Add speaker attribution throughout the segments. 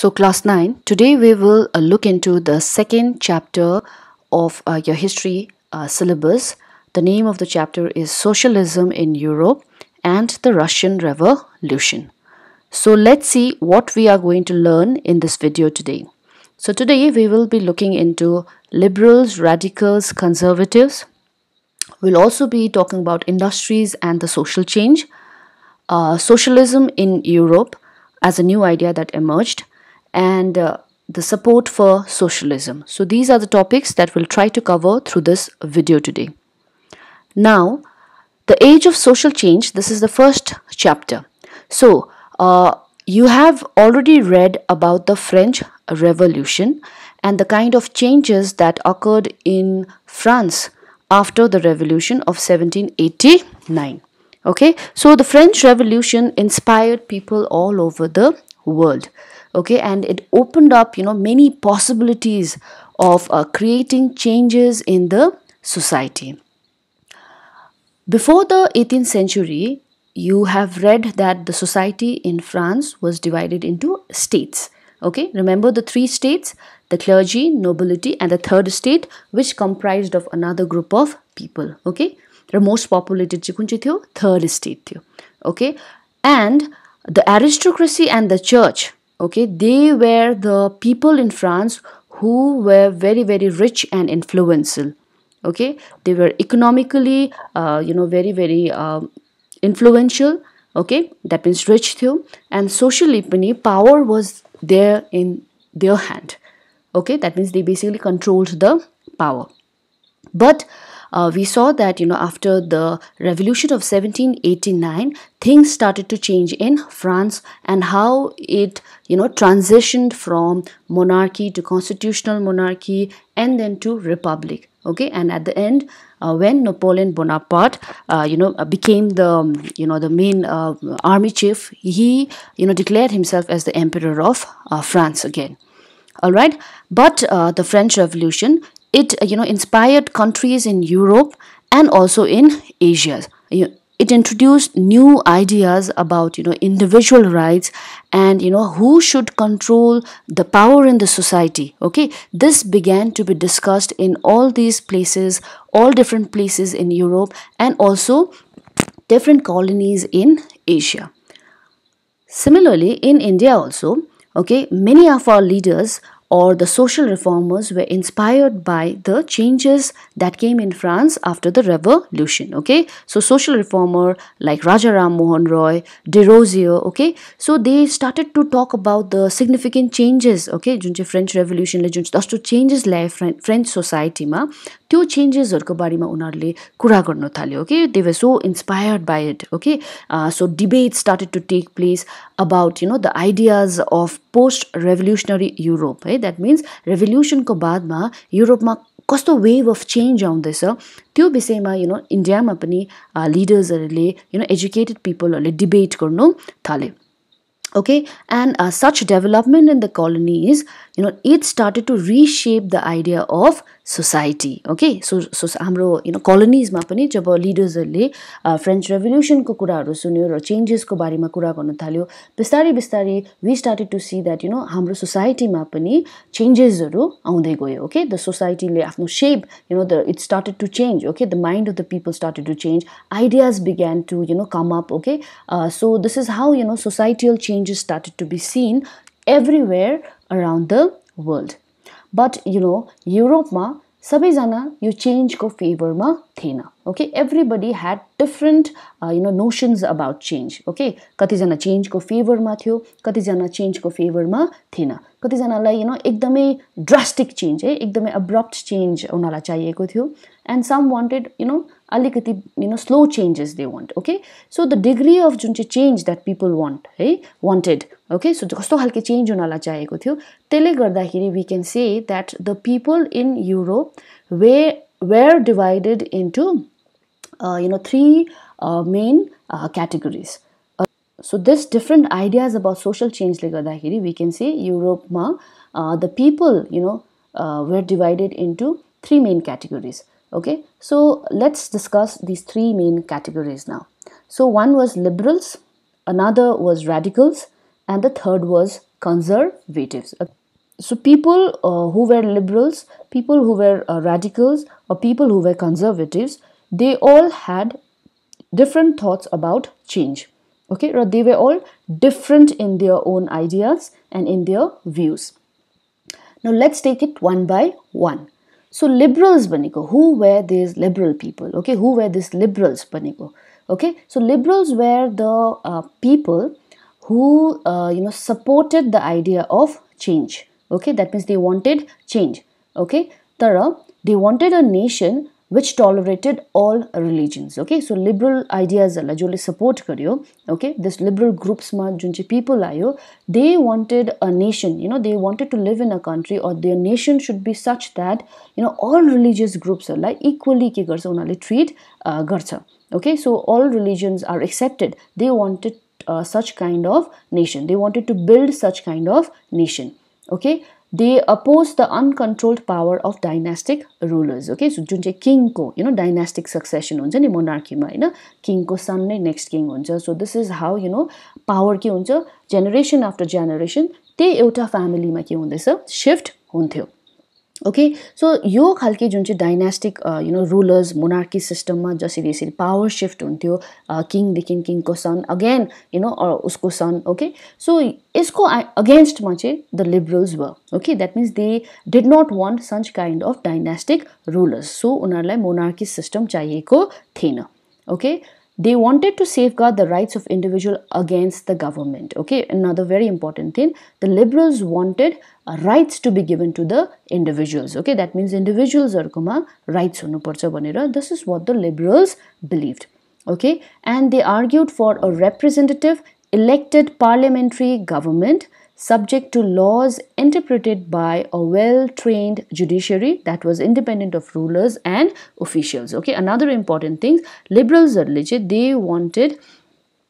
Speaker 1: So class 9, today we will uh, look into the second chapter of uh, your history uh, syllabus. The name of the chapter is Socialism in Europe and the Russian Revolution. So let's see what we are going to learn in this video today. So today we will be looking into liberals, radicals, conservatives. We'll also be talking about industries and the social change, uh, socialism in Europe as a new idea that emerged, and uh, the support for socialism. So these are the topics that we'll try to cover through this video today. Now, the age of social change, this is the first chapter. So, uh, you have already read about the French Revolution and the kind of changes that occurred in France after the revolution of 1789. Okay, so the French Revolution inspired people all over the world okay and it opened up you know many possibilities of uh, creating changes in the society before the 18th century you have read that the society in france was divided into states okay remember the three states the clergy nobility and the third state which comprised of another group of people okay the most populated third state चाहिँ थियो third state थियो and the the okay they were the people in france who were very very rich and influential okay they were economically uh, you know very very uh, influential okay that means rich too and socially power was there in their hand okay that means they basically controlled the power but uh, we saw that you know after the revolution of 1789 things started to change in france and how it you know transitioned from monarchy to constitutional monarchy and then to republic okay and at the end uh, when napoleon bonaparte uh, you know became the um, you know the main uh, army chief he you know declared himself as the emperor of uh, france again all right but uh, the french revolution it you know inspired countries in Europe and also in Asia. It introduced new ideas about you know individual rights and you know who should control the power in the society. Okay, this began to be discussed in all these places, all different places in Europe and also different colonies in Asia. Similarly, in India also, okay, many of our leaders or the social reformers were inspired by the changes that came in France after the revolution okay so social reformer like Rajaram Mohan Roy Derosier okay so they started to talk about the significant changes okay जुन चाहिँ French रेभोल्युसनले जुन चाहिँ जस्तो changes ल्याए फ्रे French सोसाइटीमा त्यो चेन्जेसहरूको बारेमा उनीहरूले कुरा गर्नु थाल्यो okay they were so inspired by it okay so debate started to take place about you know the ideas of post revolutionary Europe है है द्याट मिन्स रेभोल्युसनको बादमा युरोपमा कस्तो वेभ अफ चेन्ज आउँदैछ त्यो विषयमा यु नो इन्डियामा पनि लिडर्सहरूले यु नो एजुकेटेड पिपलहरूले डिबेट गर्नु थाले okay and such development in the colonies you know it started to reshape the idea of society okay so so हाम्रो यु नो कलोनिजमा पनि जब लिडर्सहरूले फ्रेन्च रेभोल्युसनको कुराहरू सुन्यो र चेन्जेसको बारेमा कुरा गर्नु थाल्यो बिस्तारै बिस्तारै we started to see that you know हाम्रो सोसाइटीमा पनि चेन्जेसहरू आउँदै गयो ओके द सोसाइटीले आफ्नो shape you know the it's started to change okay the mind of the people started to change ideas बिग्यान to you know come up okay so this is how you know societal changes started to be seen everywhere around the world but you know युरोपमा सबैजना यो चेन्जको फेभरमा थिएन okay everybody had different uh, you know notions about change okay kati jana change ko favor ma thyo kati change ko favor ma thina kati jana lai you know ekdamai drastic change hai ekdamai abrupt change unala chahiyeko thyo and some wanted you know alikati you know slow changes they want okay so the degree of junche change that people want hai wanted okay so kasto halke change unala chahiyeko thyo tele garda khiri we can say that the people in europe were were divided into uh, you know three uh, main uh, categories. So this different ideas about social change I garदाखेरि we can see Europeमा the people you know were divided into three main categories. Okay, so let's discuss these three main categories now. So one was liberals, another was radicals, and the third was conservatives. So people uh, who were liberals, people who were uh, radicals, or people who were conservatives, they all had different thoughts about change okay they were all different in their own ideas and in their views now let's take it one by one so liberals baniko who were these liberal people okay who were these liberals baniko okay so liberals were the uh, people who uh, you know supported the idea of change okay that means they wanted change okay tara they wanted a nation which tolerated all religions okay so liberal ideas la jole support garyo okay this liberal groups ma jun people ayo they wanted a nation you know they wanted to live in a country or their nation should be such that you know all religious groups are like equally ke garcha unale treat uh, garcha okay so all religions are accepted they wanted uh, such kind of nation they wanted to build such kind of nation okay they oppose the uncontrolled power of dynastic rulers okay जुन चाहिँ किङको you know डाइनास्टिक succession हुन्छ नि मोनार्कीमा होइन किङको सन नै next king हुन्छ so this is how you know power के हुन्छ जेनेरेसन आफ्टर जेनेरेसन त्यही एउटा फ्यामिलीमा के हुँदैछ सिफ्ट हुन्थ्यो ओके सो यो खालके जुन चाहिँ dynastic you know rulers monarchy सिस्टममा जसरी यसरी पावर सिफ्ट हुन्थ्यो किङदेखि किङको सन अगेन यु नो उसको सन ओके सो यसको अगेन्स्टमा चाहिँ द लिबरल्स भयो okay that means they did not want such kind of dynastic rulers so उनीहरूलाई मोनार्की सिस्टम चाहिएको थिएन okay they wanted to safeguard the rights of individual against the government okay another very important thing the liberals wanted uh, rights to be given to the individuals okay that means individualsharukoma rights huनुपर्छ भनेर this is what the liberals believed okay and they argued for a representative elected parliamentary government subject to laws interpreted by a well-trained judiciary that was independent of rulers and officials. Okay, another important thing, liberals are legit, they wanted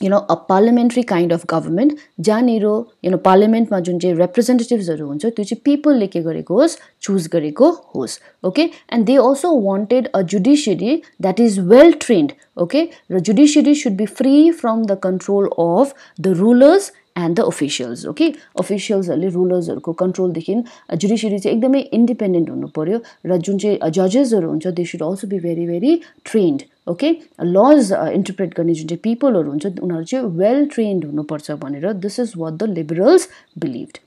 Speaker 1: you know, a parliamentary kind of government, janiro, you know, parliament ma junje representatives are uncho, tuchi people leke gare goes, choose gare go hos. Okay, and they also wanted a judiciary that is well trained. Okay, the judiciary should be free from the control of the rulers and the officials okay अफिसियल्सहरूले रुलर्सहरूको कन्ट्रोलदेखि judiciary चाहिँ एकदमै independent हुनु पऱ्यो र जुन चाहिँ जजेसहरू uh, हुन्छ they should also be very very trained okay laws interpret गर्ने जुन चाहिँ पिपलहरू हुन्छ उनीहरू चाहिँ वेल ट्रेन्ड हुनुपर्छ भनेर this is what the liberals believe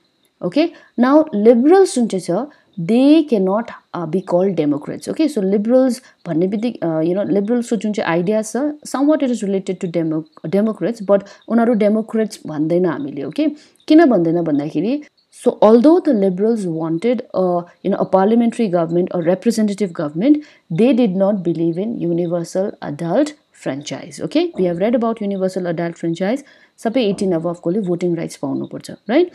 Speaker 1: okay now liberals जुन चाहिँ छ they cannot be called democrats okay so liberals liberals भन्ने बित्तिक यु नो लिबरल्सको जुन चाहिँ आइडिया छ somewhat it is related to demo democrats but उनीहरू डेमोक्रेट्स भन्दैन हामीले okay So, although the Liberals wanted a, you know, a parliamentary government or representative government, they did not believe in universal adult franchise. Okay, we have read about universal adult franchise. 18 सबै eighteen अबभकोले voting rights पाउनुपर्छ right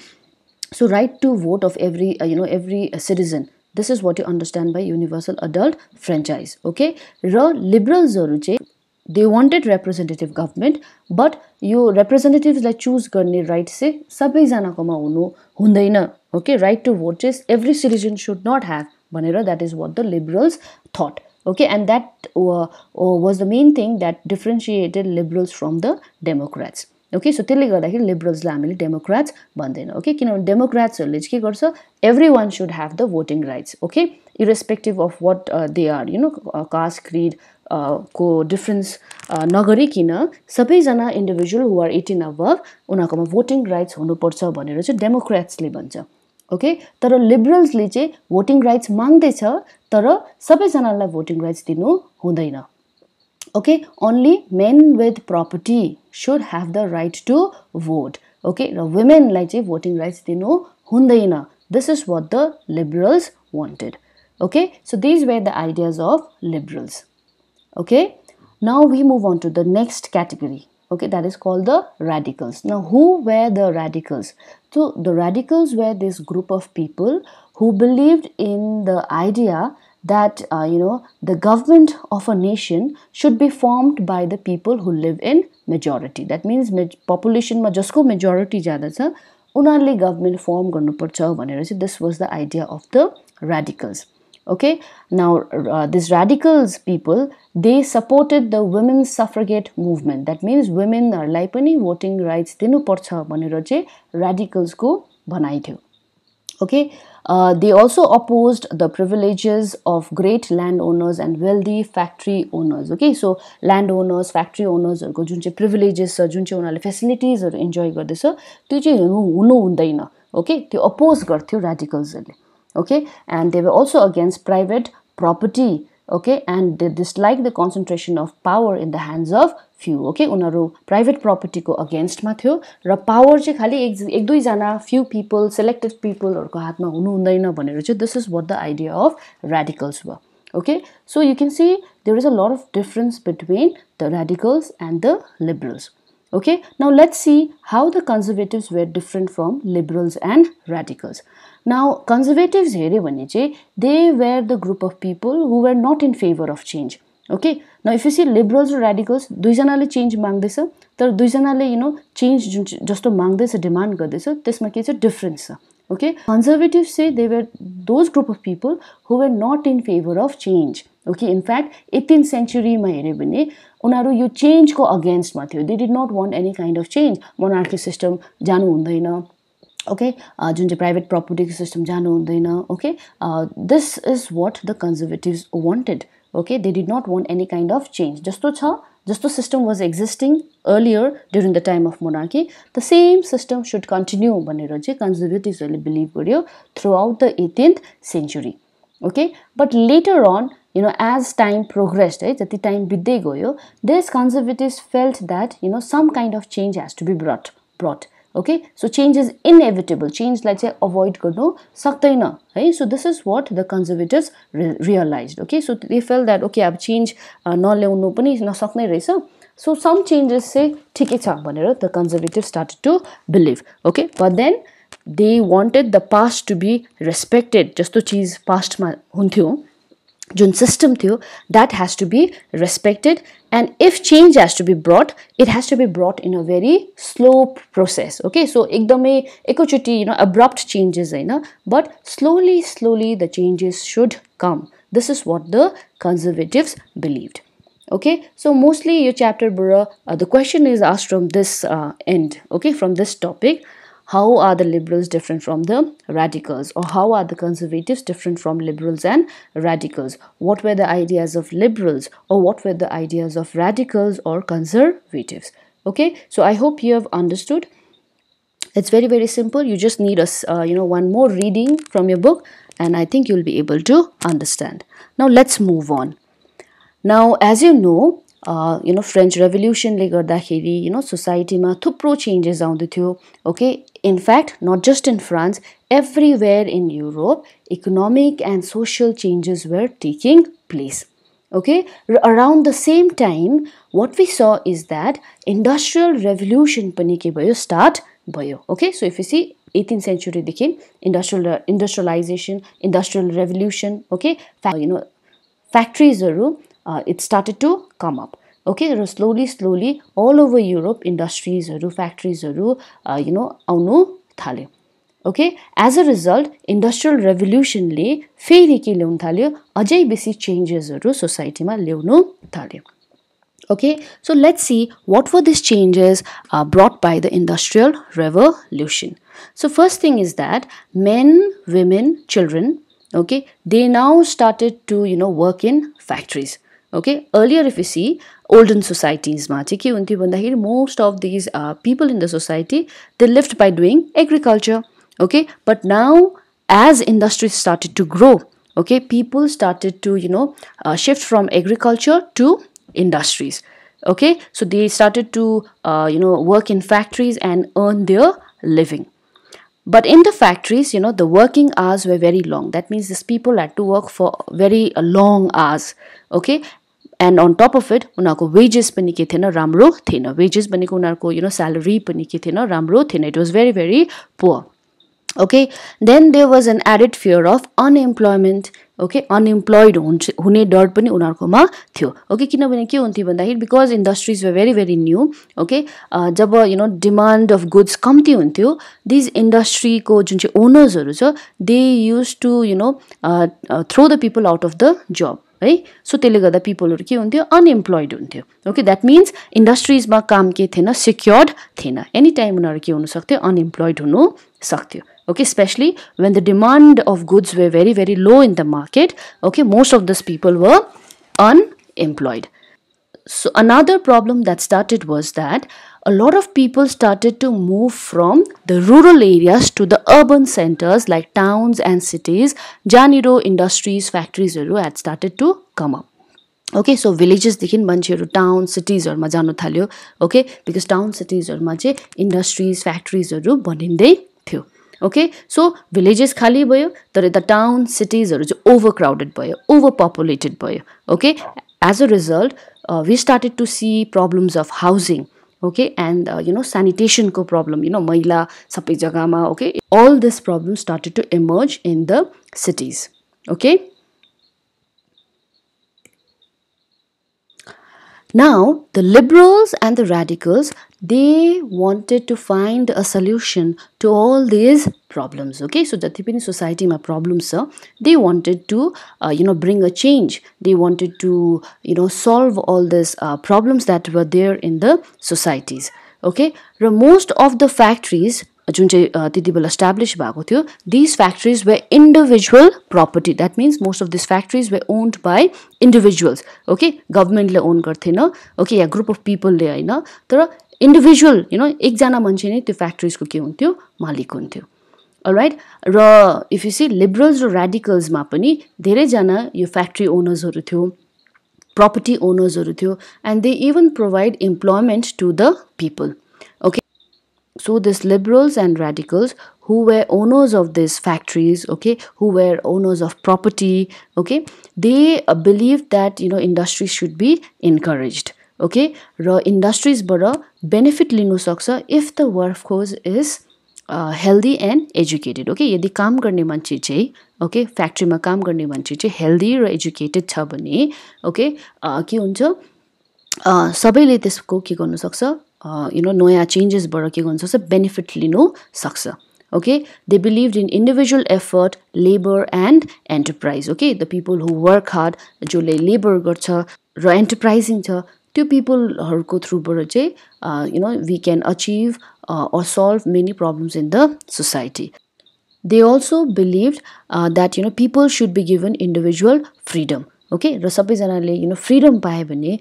Speaker 1: so right to vote of every uh, you know every citizen this is what you understand by universal adult franchise okay the liberals they wanted representative government but you representatives like choose karne right se sabai jana ko ma hunu hundaina okay right to vote is every citizen should not have banera that is what the liberals thought okay and that uh, uh, was the main thing that differentiated liberals from the democrats okay so त्यसले गर्दाखेरि लिबरल्सलाई हामीले Democrats भन्दैनौँ okay किनभने डेमोक्राट्सहरूले चाहिँ के गर्छ everyone should have the voting rights okay irrespective of what they are you know caste creed को difference uh, नगरिकन सबैजना इन्डिभिजुअल हु आर एटिन अबभ उनीहरूकोमा भोटिङ राइट्स हुनुपर्छ भनेर चाहिँ डेमोक्रेट्सले भन्छ ओके तर लिबरल्सले चाहिँ भोटिङ राइट्स माग्दैछ तर सबैजनालाई भोटिङ राइट्स दिनु हुँदैन okay only men with property should have the right to vote okay now women like eh, voting rights they know hundaina this is what the liberals wanted okay so these were the ideas of liberals okay now we move on to the next category okay that is called the radicals now who were the radicals so the radicals were this group of people who believed in the idea that uh, you know the government of a nation should be formed by the people who live in majority that means populationमा जसको majority ज्यादा छ उनीहरूले government firm गर्नुपर्छ भनेर So this was the idea of the radicals. okay now uh, these radicals people they supported the women's suffragette movement that means women लाई पनि voting rights दिनुपर्छ भनेर चाहिँ radicals को भनाइ थियो okay uh, they also opposed the privileges of great landowners and wealthy factory owners. Okay, so landowners, factory owners, or gojunche privileges, or junche facilities, or enjoy gar desa. Tujhe uno unday na. Okay, they opposed gar radicals Okay, and they were also against private property. Okay and they dislike the concentration of power in the hands of few okay उनीहरू private प्रपर्टीको अगेन्स्टमा थियो र power चाहिँ खालि एक एक दुईजना फ्यु पिपल सेलेक्टेड पिपलहरूको हातमा हुनु हुँदैन भनेर चाहिँ this is what the idea of radicals भयो okay so you can see there is a lot of difference between the radicals and the liberals Okay, now let's see how the conservatives were different from liberals and radicals. Now, conservatives, eh, they were the group of people who were not in favor of change. Okay, now if you see liberals or radicals, duizanale change mangdesa, tar duizanale, you know, change just to mangdesa demand gadesa, this makes a difference. Okay, conservatives say they were those group of people who were not in favor of change. Okay in fact eighteen सेन्चुरीमा हेऱ्यो भने उनीहरू यो चेन्जको अगेन्स्टमा थियो they did not want any kind of change monarchy system जानु हुँदैन ओके जुन चाहिँ प्राइभेट प्रपर्टीको सिस्टम जानु हुँदैन okay this is what the conservatives wanted okay they did not want any kind of change जस्तो छ जस्तो system was existing earlier during the time of monarchy the same system should continue भनेर चाहिँ कन्जर्भेटिभ्सहरूले believe गर्यो throughout the eighteenth century okay but later on you know as time progressed है जति time बित्दै गयो this conservatives felt that you know some kind of change has to be brought brought okay so change is inevitable चेन्जलाई चाहिँ avoid गर्नु सक्दैन है so this is what the conservatives realise okay so they felt that okay अब change नल्याउनु पनि नसक्ने रहेछ सो सम चेन्जेस चाहिँ ठिकै छ भनेर the conservative start to believe okay but then they wanted the past to be respected जस्तो चिज पास्टमा हुन्थ्यो जुन सिस्टम थियो that has to be respected and if change has to be brought it has to be brought in a very slow process okay so एकदमै एकैचोटि you know abrupt changes होइन but slowly slowly the changes should come this is what the conservatives believe okay so mostly यो च्याप्टरबाट the question is asked from this and okay from this topic how are the liberals different from the radicals or how are the conservatives different from liberals and radicals what were the ideas of liberals or what were the ideas of radicals or conservatives okay so i hope you have understood it's very very simple you just need a uh, you know one more reading from your book and i think you'll be able to understand now let's move on now as you know you know French रेभोल्युसनले गर्दाखेरि you know सोसाइटीमा थुप्रो changes आउँदैथ्यो okay in fact not just in France everywhere in Europe economic and social changes were taking place okay र around the same time what we saw is that industrial revolution पनि के भयो start भयो okay so if see eighteen सेन्चुरीदेखि industrial industrialisation industrial revolution okay फ्या you know फ्याक्ट्रिजहरू Uh, it started to come up okay there slowly slowly all over europe industries factories uh, you know new thale okay as a result industrial revolution le feri ke leun thalyo ajai besi changes haru society ma leunu thalyo okay so let's see what were these changes uh, brought by the industrial revolution so first thing is that men women children okay they now started to you know work in factories Okay, earlier if you see olden societies, most of these uh, people in the society, they lived by doing agriculture. Okay, but now as industries started to grow, okay, people started to, you know, uh, shift from agriculture to industries. Okay, so they started to, uh, you know, work in factories and earn their living. But in the factories, you know, the working hours were very long. That means these people had to work for very long hours. Okay, and on top of it उनीहरूको wages पनि के थिएन राम्रो थिएन wages भनेको उनीहरूको you know salary पनि के थिएन राम्रो थिएन it was very very poor okay then there was an added fear of unemployment okay unemployed हुन्छ हुने डर पनि उनीहरूकोमा थियो ओके किनभने के हुन्थ्यो भन्दाखेरि because industries were very very new okay जब you know demand of goods कम्ती हुन्थ्यो दिज इन्डस्ट्रीको जुन चाहिँ ओनर्सहरू छ they used to you know throw the people out of the job है सो त्यसले गर्दा पिपलहरू के हुन्थ्यो अनइम्प्लोइड हुन्थ्यो ओके द्याट मिन्स इन्डस्ट्रिजमा काम के थिएन सिक्योर्ड थिएन एनी टाइम उनीहरू के हुनसक्थ्यो अनइम्प्लोइड हुनु सक्थ्यो okay specially when the demand of goods were very very low in the market okay most of these people were unemployed So another problem that started was that a lot of people started to move from the rural areas to the urban centers like towns and cities. Janiro industries, factories had started to come up. Okay, okay so भिलेजेसदेखि मान्छेहरू town सिटिजहरूमा जानु थाल्यो okay because town सिटिजहरूमा चाहिँ industries फ्याक्ट्रिजहरू बनिँदै थियो okay so villages खाली भयो तर यता टाउन सिटिजहरू चाहिँ overcrowded overcrowded over overpopulated भयो Okay, as a result Uh, we started to see problems of housing okay and uh, you know sanitation ko problem you know maila sabai jagama okay all this problem started to emerge in the cities okay Now, the liberals and the radicals, they wanted to find a solution to all these problems. Okay, so जति society my problems sir. they wanted to, uh, you know, bring a change. They wanted to, you know, solve all these uh, problems that were there in the societies. Okay, most of the factories जुन चाहिँ त्यति बेला establish भएको थियो this factories were individual property that means most of this factories were owned by individuals okay गभर्मेन्टले own गर्थेन okay या group of पिपलले होइन तर इन्डिभिजुअल यु नो एकजना मान्छे नै त्यो फ्याक्ट्रिजको के हुन्थ्यो मालिक हुन्थ्यो राइट र इफ यु सी लिबरल्स र रेडिकल्समा पनि धेरैजना यो फ्याक्ट्री ओनर्सहरू थियो प्रपर्टी ओनर्सहरू थियो and they even provide employment to the people okay So these liberals and radicals who were owners of these factories, okay, who were owners of property, okay, they uh, believed that you know industry should be encouraged. Okay, industries bara benefit linu saksa if the workforce is uh, healthy and educated. Okay, yadi kam garne manchi okay, factory ma kam garne manchi healthy ra educated chha okay, uh, ki uncha, uh, le tisko ki saksa, you know नयाँ चेन्जेसबाट के गर्नु सक्छ benefit लिनु सक्छ okay they believe in individual effort labour and enterprise okay the people who work hard जसले labour गर्छ र एन्टरप्राइजिङ छ त्यो पिपलहरूको थ्रुबाट चाहिँ you know we can achieve or solve many problems in the society they also believe that you know people should be given individual freedom okay र सबैजनाले यु नो फ्रिडम पायो भने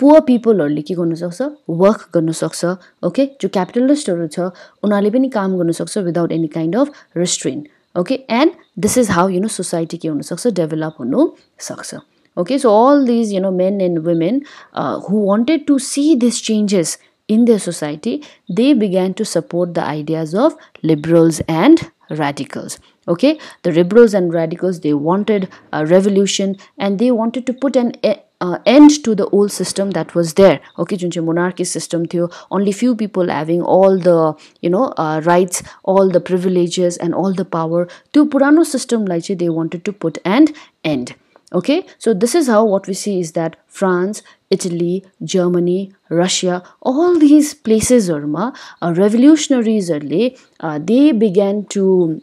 Speaker 1: पुवर पिपलहरूले के गर्नुसक्छ वर्क गर्नुसक्छ ओके जो क्यापिटलिस्टहरू छ उनीहरूले पनि काम गर्नुसक्छ without any kind of restraint okay and this is how you know society के हुनसक्छ डेभलप हुनुसक्छ okay so all these you know men and women uh, who wanted to see these changes in their society they began to support the ideas of liberals and radicals okay the liberals and radicals they wanted a revolution and they wanted to put an uh, end to the old system that was there okay jun monarchy system thyo only few people having all the you know uh, rights all the privileges and all the power to purano system like they wanted to put end. end okay so this is how what we see is that france italy germany russia all these places orma uh, revolutionaries early uh, they began to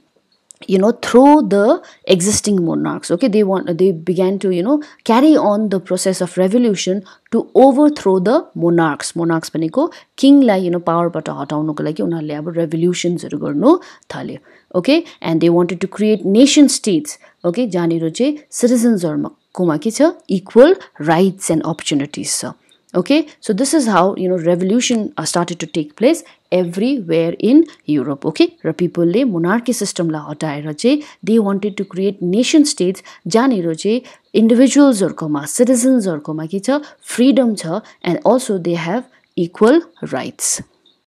Speaker 1: you know through the existing monarchs okay they want they began to you know carry on the process of revolution to overthrow the monarchs monarchs ko king lai, you know, power भनेको किङलाई you know पावरबाट हटाउनुको लागि उनीहरूले अब रेभोल्युसन्सहरू गर्नु थाल्यो okay and they wanted to create nation states okay जहाँनिर चाहिँ ma के छ equal rights and opportunities छ okay so this is how you know revolution uh, started to take place everywhere in Europe okay र पिपलले monarchy सिस्टमलाई हटाएर चाहिँ they wanted to create nation states जहाँनिर चाहिँ इन्डिभिजुअल्सहरूकोमा सिटिजन्सहरूकोमा के छ फ्रिडम छ and also they have equal rights